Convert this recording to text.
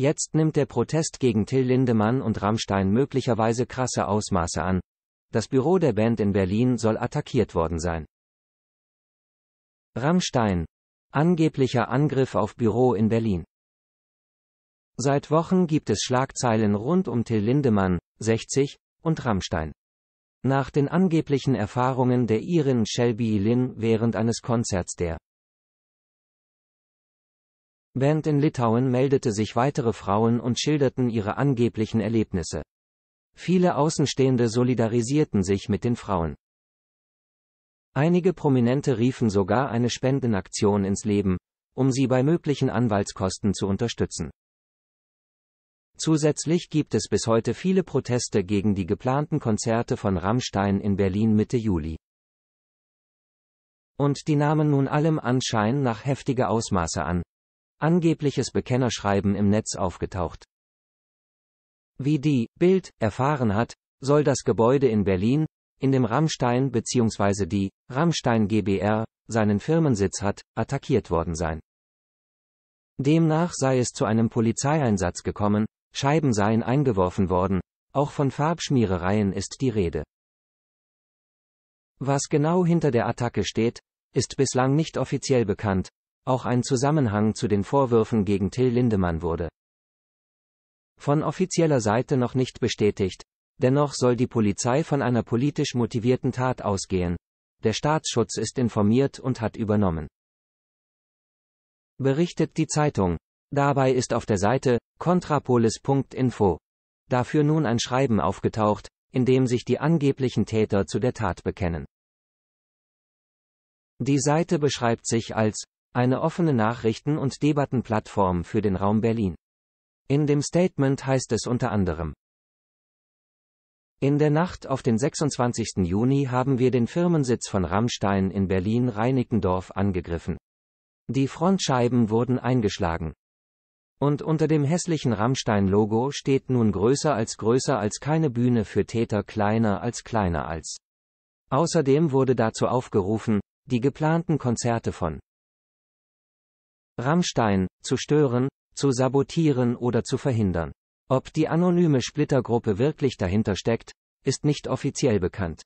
Jetzt nimmt der Protest gegen Till Lindemann und Rammstein möglicherweise krasse Ausmaße an. Das Büro der Band in Berlin soll attackiert worden sein. Rammstein. Angeblicher Angriff auf Büro in Berlin. Seit Wochen gibt es Schlagzeilen rund um Till Lindemann, 60, und Rammstein. Nach den angeblichen Erfahrungen der Irin Shelby Lynn während eines Konzerts der Während in Litauen meldete sich weitere Frauen und schilderten ihre angeblichen Erlebnisse. Viele Außenstehende solidarisierten sich mit den Frauen. Einige Prominente riefen sogar eine Spendenaktion ins Leben, um sie bei möglichen Anwaltskosten zu unterstützen. Zusätzlich gibt es bis heute viele Proteste gegen die geplanten Konzerte von Rammstein in Berlin Mitte Juli. Und die nahmen nun allem Anschein nach heftige Ausmaße an, Angebliches Bekennerschreiben im Netz aufgetaucht. Wie die Bild erfahren hat, soll das Gebäude in Berlin, in dem Rammstein bzw. die Rammstein GBR seinen Firmensitz hat, attackiert worden sein. Demnach sei es zu einem Polizeieinsatz gekommen, Scheiben seien eingeworfen worden, auch von Farbschmierereien ist die Rede. Was genau hinter der Attacke steht, ist bislang nicht offiziell bekannt, auch ein Zusammenhang zu den Vorwürfen gegen Till Lindemann wurde von offizieller Seite noch nicht bestätigt. Dennoch soll die Polizei von einer politisch motivierten Tat ausgehen. Der Staatsschutz ist informiert und hat übernommen. Berichtet die Zeitung. Dabei ist auf der Seite kontrapolis.info dafür nun ein Schreiben aufgetaucht, in dem sich die angeblichen Täter zu der Tat bekennen. Die Seite beschreibt sich als eine offene Nachrichten- und Debattenplattform für den Raum Berlin. In dem Statement heißt es unter anderem, in der Nacht auf den 26. Juni haben wir den Firmensitz von Rammstein in Berlin-Reinickendorf angegriffen. Die Frontscheiben wurden eingeschlagen. Und unter dem hässlichen Rammstein-Logo steht nun größer als größer als keine Bühne für Täter kleiner als kleiner als. Außerdem wurde dazu aufgerufen, die geplanten Konzerte von Rammstein, zu stören, zu sabotieren oder zu verhindern. Ob die anonyme Splittergruppe wirklich dahinter steckt, ist nicht offiziell bekannt.